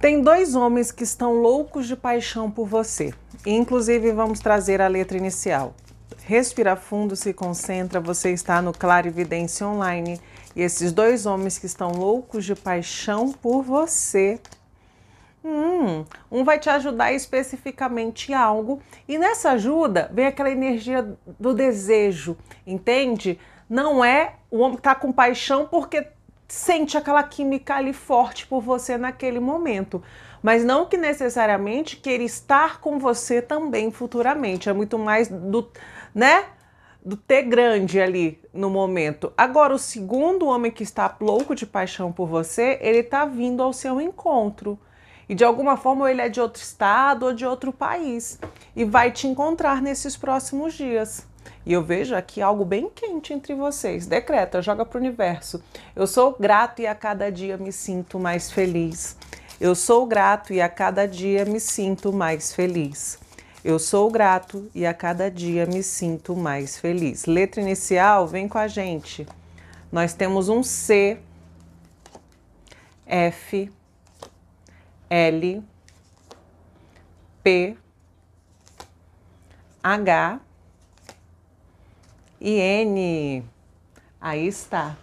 Tem dois homens que estão loucos de paixão por você. Inclusive, vamos trazer a letra inicial. Respira fundo, se concentra, você está no Clarividência Online. E esses dois homens que estão loucos de paixão por você Hum, um vai te ajudar especificamente em algo, e nessa ajuda vem aquela energia do desejo, entende? Não é o homem que está com paixão porque sente aquela química ali forte por você naquele momento. Mas não que necessariamente queira estar com você também futuramente. É muito mais do, né? Do ter grande ali no momento. Agora, o segundo homem que está louco de paixão por você, ele está vindo ao seu encontro. E de alguma forma ele é de outro estado ou de outro país. E vai te encontrar nesses próximos dias. E eu vejo aqui algo bem quente entre vocês. Decreta, joga para o universo. Eu sou grato e a cada dia me sinto mais feliz. Eu sou grato e a cada dia me sinto mais feliz. Eu sou grato e a cada dia me sinto mais feliz. Letra inicial, vem com a gente. Nós temos um C, F, L, P, H, n Aí está.